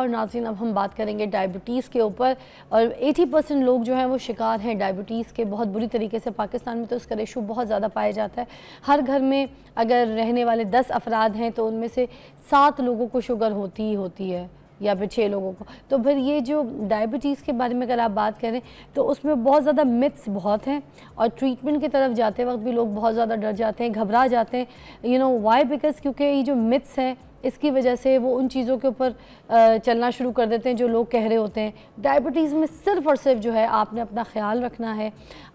और नाजिन अब हम बात करेंगे डायबिटीज़ के ऊपर और 80 परसेंट लोग जो हैं वो शिकार हैं डायबिटीज़ के बहुत बुरी तरीके से पाकिस्तान में तो उसका रेशो बहुत ज़्यादा पाया जाता है हर घर में अगर रहने वाले 10 अफराद हैं तो उनमें से सात लोगों को शुगर होती ही होती है या फिर छः लोगों को तो फिर ये जो डायबिटीज़ के बारे में अगर आप बात करें तो उसमें बहुत ज़्यादा मिथ्स बहुत हैं और ट्रीटमेंट की तरफ जाते वक्त भी लोग बहुत ज़्यादा डर जाते हैं घबरा जाते हैं यू नो वाई बिकॉज क्योंकि ये जो मिथ्स हैं इसकी वजह से वो उन चीज़ों के ऊपर चलना शुरू कर देते हैं जो लोग कह रहे होते हैं डायबिटीज़ में सिर्फ और सिर्फ जो है आपने अपना ख्याल रखना है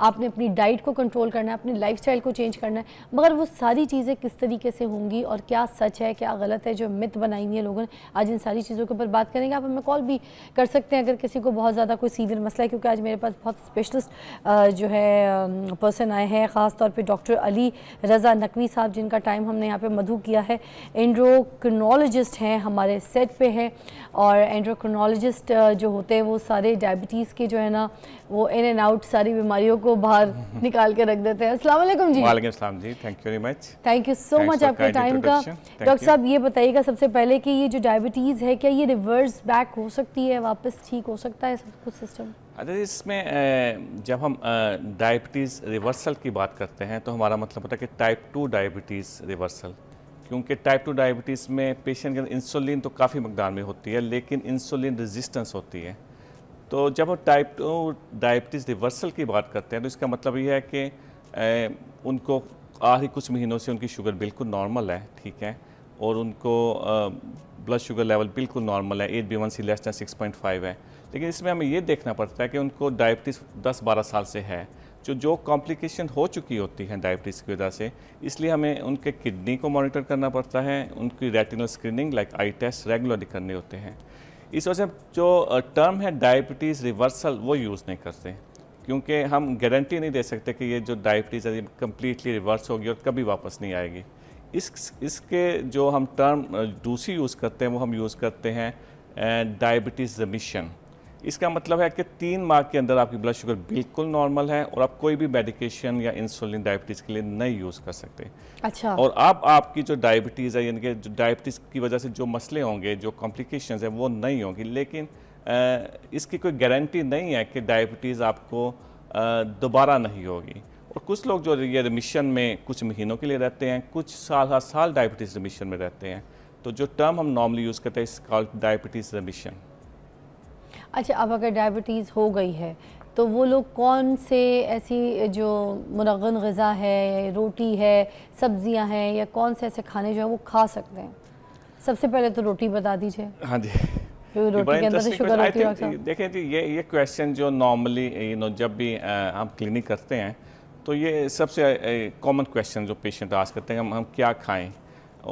आपने अपनी डाइट को कंट्रोल करना है अपनी लाइफ को चेंज करना है मगर वो सारी चीज़ें किस तरीके से होंगी और क्या सच है क्या गलत है जो मित बनाई हुई है लोगों ने आज इन सारी चीज़ों के ऊपर बात करेंगे आप हमें कॉल भी कर सकते हैं अगर किसी को बहुत ज़्यादा कोई सीवियर मसला है क्योंकि आज मेरे पास बहुत स्पेशलिस्ट जो है पर्सन आए हैं ख़ास तौर पर डॉक्टर अली रज़ा नकवी साहब जिनका टाइम हमने यहाँ पर मधु किया है एंड्रोकनो एंड्रोक्रोनोलॉजिस्ट हैं हमारे सेट e पे हैं और एंड्रोक्रोनोलॉजिस्ट जो होते हैं वो सारे डायबिटीज़ के जो है ना वो इन एंड आउट सारी बीमारियों को बाहर हम्म। निकाल के रख देते हैं अस्सलाम जी वालेकुम जी thank you very much thank you so much आपके टाइम का डॉक्टर साहब ये बताइएगा सबसे पहले कि ये जो डायबिटीज़ है क्या ये रिवर्स बैक हो सकती है वापस ठीक हो सकता है सब कुछ सिस्टम अगर अच्छा, इसमें जब हम डायबिटीज़ रिवर्सल की बात करते हैं तो हमारा मतलब होता है कि टाइप टू डायबिटीज़ रिवर्सल क्योंकि टाइप टू डायबिटीज़ में पेशेंट के अंदर इंसुलिन तो काफ़ी मकदार में होती है लेकिन इंसुलिन रेजिस्टेंस होती है तो जब हम टाइप टू डायबिटीज़ रिवर्सल की बात करते हैं तो इसका मतलब यह है कि ए, उनको आखिरी कुछ महीनों से उनकी शुगर बिल्कुल नॉर्मल है ठीक है और उनको ब्लड शुगर लेवल बिल्कुल नॉर्मल है H B one C less than six point five है लेकिन इसमें हमें यह देखना पड़ता है कि उनको डायबिटीज़ दस बारह साल से है जो जो कॉम्प्लिकेशन हो चुकी होती हैं डायबिटीज़ की वजह से इसलिए हमें उनके किडनी को मॉनिटर करना पड़ता है उनकी retinal screening like eye test regularly करने होते हैं इस वजह से जो टर्म है डायबिटीज़ रिवर्सल वो यूज़ नहीं करते क्योंकि हम गारंटी नहीं दे सकते कि ये जो डायबिटीज़ है ये कम्प्लीटली रिवर्स होगी और कभी वापस नहीं आएगी इस इसके जो हम टर्म दूसरी यूज़ करते हैं वो हम यूज़ करते हैं डायबिटीज़ रिमिशन इसका मतलब है कि तीन माह के अंदर आपकी ब्लड शुगर बिल्कुल नॉर्मल है और आप कोई भी मेडिकेशन या इंसुलिन डायबिटीज़ के लिए नहीं यूज़ कर सकते अच्छा और आप आपकी जो डायबिटीज़ है यानी कि डायबिटीज़ की वजह से जो मसले होंगे जो कॉम्प्लिकेशन है वो नहीं होंगी लेकिन आ, इसकी कोई गारंटी नहीं है कि डायबिटीज़ आपको दोबारा नहीं होगी और कुछ लोग जो ये रिमिशन में कुछ महीनों के लिए रहते हैं कुछ साल हर साल डायबिटीज़ रिमिशन में रहते हैं तो जो टर्म हम नॉर्मली यूज़ करते हैं इस कॉल्ड डायबिटीज़ रिमिशन अच्छा अब अगर डायबिटीज़ हो गई है तो वो लोग कौन से ऐसी जो मुरगन गज़ा है रोटी है सब्जियां हैं या कौन से ऐसे खाने जो है वो खा सकते हैं सबसे पहले तो रोटी बता दीजिए हाँ जी रोटी तो देखें जी ये ये क्वेश्चन जो नॉर्मली यू नो जब भी हम क्लिनिक करते हैं तो ये सबसे कॉमन क्वेश्चन जो पेशेंट आज करते हैं हम हम क्या खाएं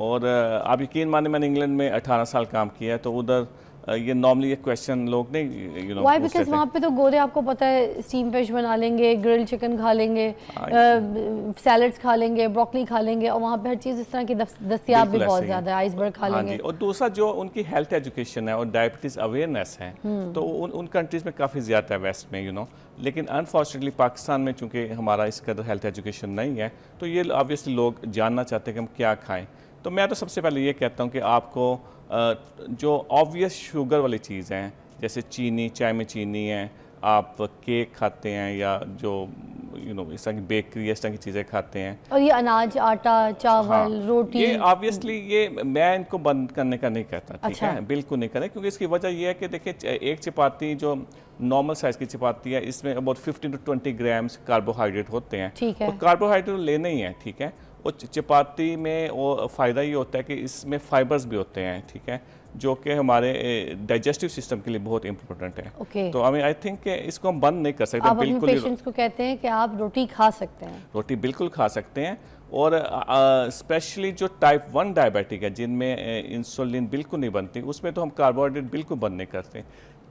और आप यकीन माने मैंने इंग्लैंड में 18 साल काम किया है तो उधर Uh, ये नॉर्मली ये क्वेश्चन लोग नहीं यू नो व्हाई बिकॉज वहाँ पे तो गोरे आपको पता है स्टीम फिश बना लेंगे ग्रिल चिकन खा लेंगे सैलड्स हाँ, uh, खा लेंगे ब्रोकली खा लेंगे और वहाँ पे हर चीज़ इस तरह की दस्तियाब भी बहुत ज़्यादा है आइसबर्ग खा हाँ लेंगे और दूसरा जो उनकी हेल्थ एजुकेशन है और डायबिटीज़ अवेयरनेस है हम्म। तो उन उन कंट्रीज़ में काफ़ी ज़्यादा है वेस्ट में यू नो लेकिन अनफॉर्चुनेटली पाकिस्तान में चूँकि हमारा इस कदर हेल्थ एजुकेशन नहीं है तो ये ऑब्वियसली लोग जानना चाहते हैं कि हम क्या खाएँ तो मैं तो सबसे पहले ये कहता हूँ कि आपको जो ऑब्वियस शुगर वाली चीज़ हैं जैसे चीनी चाय में चीनी है आप केक खाते हैं या जो यू नो इस तरह की बेकरी इस तरह की चीज़ें खाते हैं और ये अनाज आटा चावल हाँ, रोटी ये ऑब्वियसली ये मैं इनको बंद करने का नहीं कहता ठीक अच्छा। है बिल्कुल नहीं करें क्योंकि इसकी वजह यह है कि देखिए एक चपाती जो नॉर्मल साइज की चपाती है इसमें अबाउट 15 टू 20 ग्राम्स कार्बोहाइड्रेट होते हैं ठीक है तो कार्बोहाइड्रेट लेने ही है ठीक है और चपाती में वो फ़ायदा ये होता है कि इसमें फाइबर्स भी होते हैं ठीक है जो कि हमारे डाइजेस्टिव सिस्टम के लिए बहुत इम्पोर्टेंट है okay. तो आई आई थिंक इसको हम बंद नहीं कर सकते आप बिल्कुल पेशेंट्स को कहते हैं कि आप रोटी खा सकते हैं रोटी बिल्कुल खा सकते हैं और स्पेशली जो टाइप वन डायबिटिक है जिनमें इंसुलिन बिल्कुल नहीं बनती उसमें तो हम कार्बोहाइड्रेट बिल्कुल बंद नहीं करते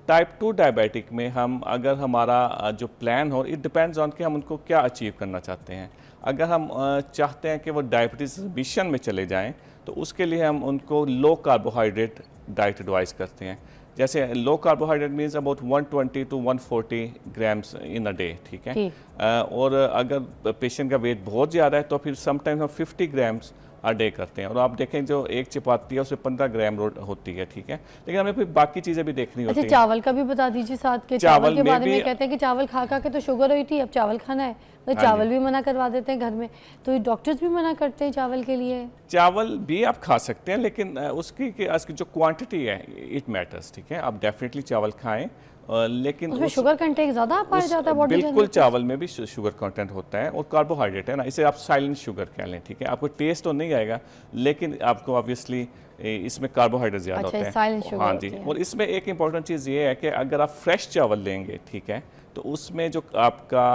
टाइप टू डायबिटिक में हम अगर हमारा जो प्लान हो इट डिपेंड्स ऑन कि हम उनको क्या अचीव करना चाहते हैं अगर हम चाहते हैं कि वो डायबिटीज़ मिशन में चले जाएं तो उसके लिए हम उनको लो कार्बोहाइड्रेट डाइट एडवाइस करते हैं जैसे low carbohydrate means about 120 to 140 grams in a day ठीक है और अगर पेशेंट का वेट बहुत ज़्यादा है तो फिर समटाइम्स हम 50 ग्राम्स अ डे करते हैं और आप देखें जो एक चपाती है उसमें पंद्रह ग्राम रोट होती है ठीक है लेकिन हमें फिर बाकी चीज़ें भी देखनी अच्छा, होती है चावल का भी बता दीजिए साथ के चावल के बारे में कहते हैं कि चावल खा खा के तो शुगर हुई थी अब चावल खाना है तो हाँ चावल भी मना करवा देते हैं घर में तो डॉक्टर्स भी मना करते हैं चावल के लिए चावल भी आप खा सकते हैं लेकिन उसकी जो क्वान्टिटी है इट मैटर्स ठीक है आप डेफिनेटली चावल खाएं लेकिन उसमें शुगर कंटेंट ज़्यादा पाया जाता है बिल्कुल चावल में भी शुगर कंटेंट होता है और कार्बोहाइड्रेट है ना इसे आप साइलेंट शुगर कह लें ठीक है आपको टेस्ट तो नहीं आएगा लेकिन आपको ऑब्वियसली इसमें कार्बोहाइड्रेट ज़्यादा अच्छा, होते हैं हाँ जी है। और इसमें एक इम्पॉर्टेंट चीज़ ये है कि अगर आप फ्रेश चावल लेंगे ठीक है तो उसमें जो आपका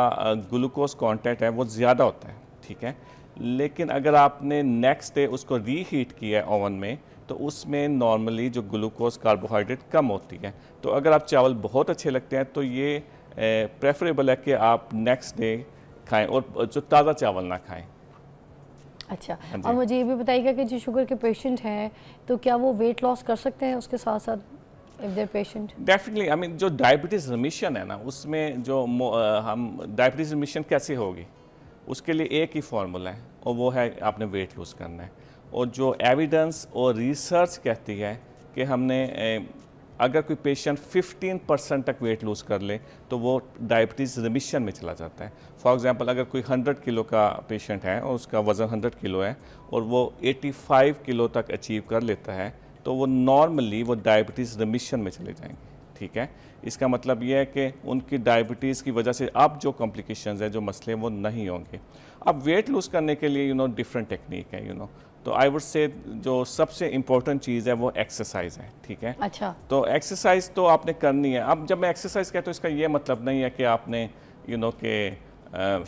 ग्लूकोज कॉन्टेंट है वो ज़्यादा होता है ठीक है लेकिन अगर आपने नेक्स्ट डे उसको रीहीट किया है ओवन में तो उसमें नॉर्मली जो ग्लूकोज कार्बोहाइड्रेट कम होती है तो अगर आप चावल बहुत अच्छे लगते हैं तो ये प्रेफरेबल है कि आप नेक्स्ट डे खाएं और जो ताज़ा चावल ना खाएं अच्छा हाँ और मुझे ये भी बताइएगा कि जो शुगर के पेशेंट हैं तो क्या वो वेट लॉस कर सकते हैं उसके साथ साथ पेशेंट डेफिनेटली आई मीन जो डायबिटीज़ रिमिशन है ना उसमें जो आ, हम डायबिटीज़ रिमिशन कैसे होगी उसके लिए एक ही फार्मूला है और वो है आपने वेट लूज़ करना है और जो एविडेंस और रिसर्च कहती है कि हमने अगर कोई पेशेंट 15 परसेंट तक वेट लूज़ कर ले तो वो डायबिटीज़ रिमिशन में चला जाता है फॉर एग्ज़ाम्पल अगर कोई 100 किलो का पेशेंट है और उसका वज़न 100 किलो है और वो 85 किलो तक अचीव कर लेता है तो वो नॉर्मली वो डायबिटीज़ रिमिशन में चले जाएंगे ठीक है इसका मतलब ये है कि उनकी डायबिटीज़ की वजह से अब जो कॉम्प्लिकेशन है जो मसले वो नहीं होंगे अब वेट लूज़ करने के लिए यू नो डिफरेंट टेक्निक है यू नो तो आई वुड से जो सबसे इम्पोर्टेंट चीज़ है वो एक्सरसाइज है ठीक है अच्छा तो एक्सरसाइज तो आपने करनी है अब जब मैं एक्सरसाइज कहता हूँ इसका ये मतलब नहीं है कि आपने यू नो के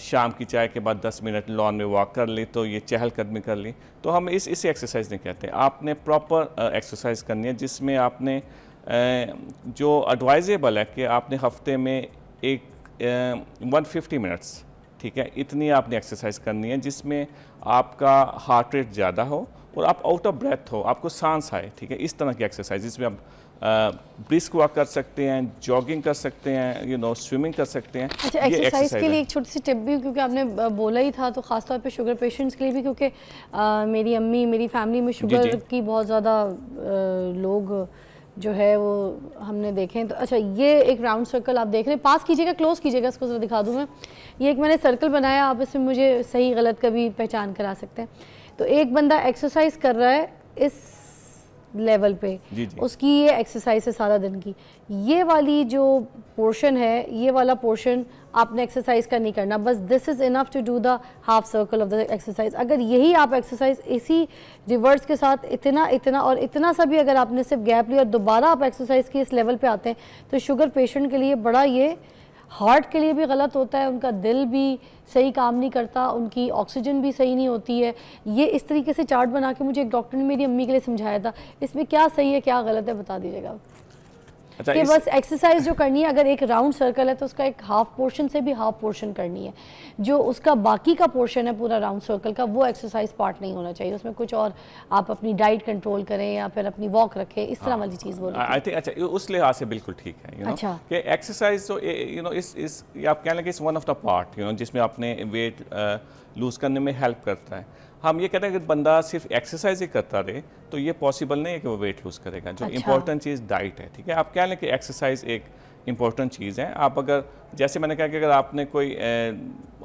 शाम की चाय के बाद 10 मिनट लॉन में वॉक कर ली तो ये चहलकदमी कर ली तो हम इस इसी एक्सरसाइज नहीं कहते आपने प्रॉपर एक्सरसाइज करनी है जिसमें आपने जो एडवाइजेबल है कि आपने हफ्ते में एक वन फिफ्टी मिनट्स ठीक है इतनी आपने एक्सरसाइज करनी है जिसमें आपका हार्ट रेट ज़्यादा हो और आप आउट ऑफ ब्रेथ हो आपको सांस आए ठीक है इस तरह की एक्सरसाइज जिसमें आप ब्रिस्क वॉक कर सकते हैं जॉगिंग कर सकते हैं यू नो स्विमिंग कर सकते हैं अच्छा एक्सरसाइज के लिए एक छोटी सी टिप भी क्योंकि आपने बोला ही था तो खासतौर पे शुगर पेशेंट्स के लिए भी क्योंकि मेरी अम्मी मेरी फैमिली में शुगर की बहुत ज़्यादा लोग जो है वो हमने देखे तो अच्छा ये एक राउंड सर्कल आप देख रहे हैं पास कीजिएगा क्लोज कीजिएगा इसको जरा दिखा दूँ मैं ये एक मैंने सर्कल बनाया आप इसमें मुझे सही गलत का भी पहचान करा सकते हैं तो एक बंदा एक्सरसाइज कर रहा है इस लेवल पे जी जी। उसकी ये एक्सरसाइज है सारा दिन की ये वाली जो पोर्शन है ये वाला पोर्शन आपने एक्सरसाइज का नहीं करना बस this is enough to do the half circle of the exercise अगर यही आप एक्सरसाइज इसी रिवर्स के साथ इतना इतना और इतना सा भी अगर आपने सिर्फ गैप लिया और दोबारा आप एक्सरसाइज की इस लेवल पे आते हैं तो शुगर पेशेंट के लिए बड़ा ये हार्ट के लिए भी गलत होता है उनका दिल भी सही काम नहीं करता उनकी ऑक्सीजन भी सही नहीं होती है ये इस तरीके से चार्ट बना के मुझे एक डॉक्टर ने मेरी अम्मी के लिए समझाया था इसमें क्या सही है क्या गलत है बता दीजिएगा अच्छा, कि बस एक्सरसाइज जो करनी है अगर एक राउंड सर्कल है तो उसका एक हाफ पोर्शन से भी हाफ पोर्शन करनी है जो उसका बाकी का पोर्शन है पूरा राउंड सर्कल का वो एक्सरसाइज पार्ट नहीं होना चाहिए उसमें कुछ और आप अपनी डाइट कंट्रोल करें या फिर अपनी वॉक रखें इस तरह हाँ। वाली चीज़ बोल आई थिंक अच्छा उस लिहाज से बिल्कुल ठीक है you know, अच्छा कि एक्सरसाइज तो यू नो इस इस आप कह लेंगे इस one of the part you know जिसमें आपने वेट लूज़ uh, करने में हेल्प करता है हम ये कह रहे हैं कि बंदा सिर्फ एक्सरसाइज ही करता रहे तो ये पॉसिबल नहीं है कि वो वेट लूज़ करेगा जो अच्छा। इंपॉर्टेंट चीज़ डाइट है ठीक है आप कह लें कि एक्सरसाइज एक इंपॉर्टेंट चीज़ है आप अगर जैसे मैंने कहा कि अगर आपने कोई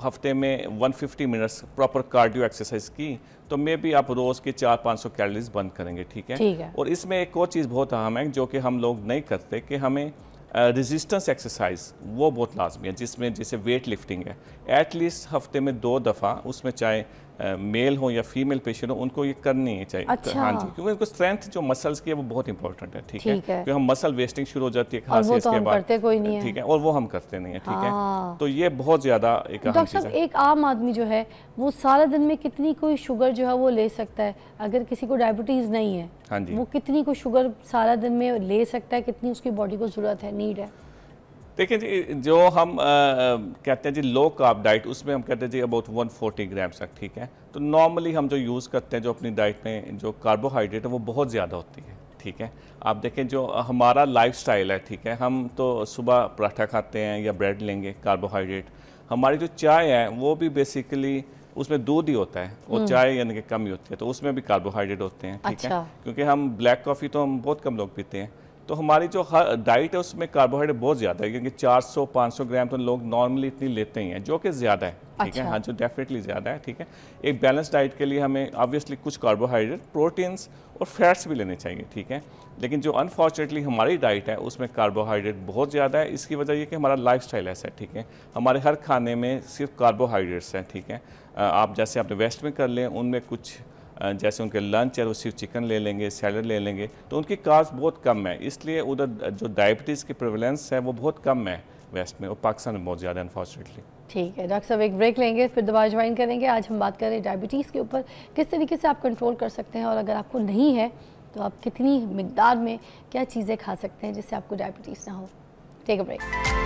हफ्ते में 150 मिनट्स प्रॉपर कार्डियो एक्सरसाइज की तो मे भी आप रोज़ की चार पाँच सौ कैलोरीज बंद करेंगे ठीक है? ठीक है और इसमें एक और चीज़ बहुत अहम है जो कि हम लोग नहीं करते कि हमें रेजिस्टेंस uh, एक्सरसाइज वो बहुत लाजमी है जिसमें जैसे वेट लिफ्टिंग है एटलीस्ट हफ्ते में दो दफ़ा उसमें चाहे मेल हो या फीमेल पेशेंट हो उनको ये करनी चाहिए अच्छा। हाँ जी क्योंकि उनको स्ट्रेंथ जो मसल्स की है वो बहुत इंपॉर्टेंट है ठीक है क्योंकि हम मसल वेस्टिंग शुरू हो जाती है खांसी तो इसके बाद ठीक है और वो हम करते नहीं है ठीक है हाँ। तो ये बहुत ज़्यादा एक डॉक्टर साहब एक आम आदमी जो है वो सारा दिन में कितनी कोई शुगर जो है वो ले सकता है अगर किसी को डायबिटीज़ नहीं है हाँ जी वो कितनी कोई शुगर सारा दिन में ले सकता है कितनी उसकी बॉडी को ज़रूरत है नीड है देखिए जी जो हम आ, कहते हैं जी लो कार्ब डाइट उसमें हम कहते हैं जी अबाउट 140 ग्राम्स तक ठीक है तो नॉर्मली हम जो यूज़ करते हैं जो अपनी डाइट में जो कार्बोहाइड्रेट है वो बहुत ज़्यादा होती है ठीक है आप देखें जो हमारा लाइफ है ठीक है हम तो सुबह पराठा खाते हैं या ब्रेड लेंगे कार्बोहाइड्रेट हमारी जो चाय है वो भी बेसिकली उसमें दूध ही होता है और हम्म। चाय यानी कि कम ही होती है तो उसमें भी कार्बोहाइड्रेट होते हैं ठीक अच्छा। है क्योंकि हम ब्लैक कॉफ़ी तो हम बहुत कम लोग पीते हैं तो हमारी जो डाइट है उसमें कार्बोहाइड्रेट बहुत ज़्यादा है क्योंकि 400-500 ग्राम तो लोग नॉर्मली इतनी लेते ही हैं जो कि ज़्यादा है ठीक अच्छा। है हाँ जो डेफिनेटली ज़्यादा है ठीक है एक बैलेंस डाइट के लिए हमें ऑब्वियसली कुछ कार्बोहाइड्रेट प्रोटीन्स और फैट्स भी लेने चाहिए ठीक है लेकिन जो अनफॉर्चुनेटली हमारी डाइट है उसमें कार्बोहाइड्रेट बहुत ज़्यादा है इसकी वजह यह कि हमारा लाइफ स्टाइल ऐसा है ठीक है हमारे हर खाने में सिर्फ कार्बोहाइड्रेट्स हैं ठीक है आप जैसे आपने वेस्ट में कर लें उनमें कुछ जैसे उनके लंच है वो तो सिर्फ चिकन ले लेंगे सैलड ले लेंगे तो उनकी कास्ट बहुत कम है इसलिए उधर जो डायबिटीज़ की प्रिवलेंस है वो बहुत कम है वेस्ट में और पाकिस्तान में बहुत ज़्यादा अनफॉर्चुनेटली ठीक है डॉक्टर साहब एक ब्रेक लेंगे फिर दोबारा ज्वाइन करेंगे आज हम बात करें डायबिटीज़ के ऊपर किस तरीके से आप कंट्रोल कर सकते हैं और अगर आपको नहीं है तो आप कितनी मकदार में क्या चीज़ें खा सकते हैं जिससे आपको डायबिटीज़ ना हो टेक अ ब्रेक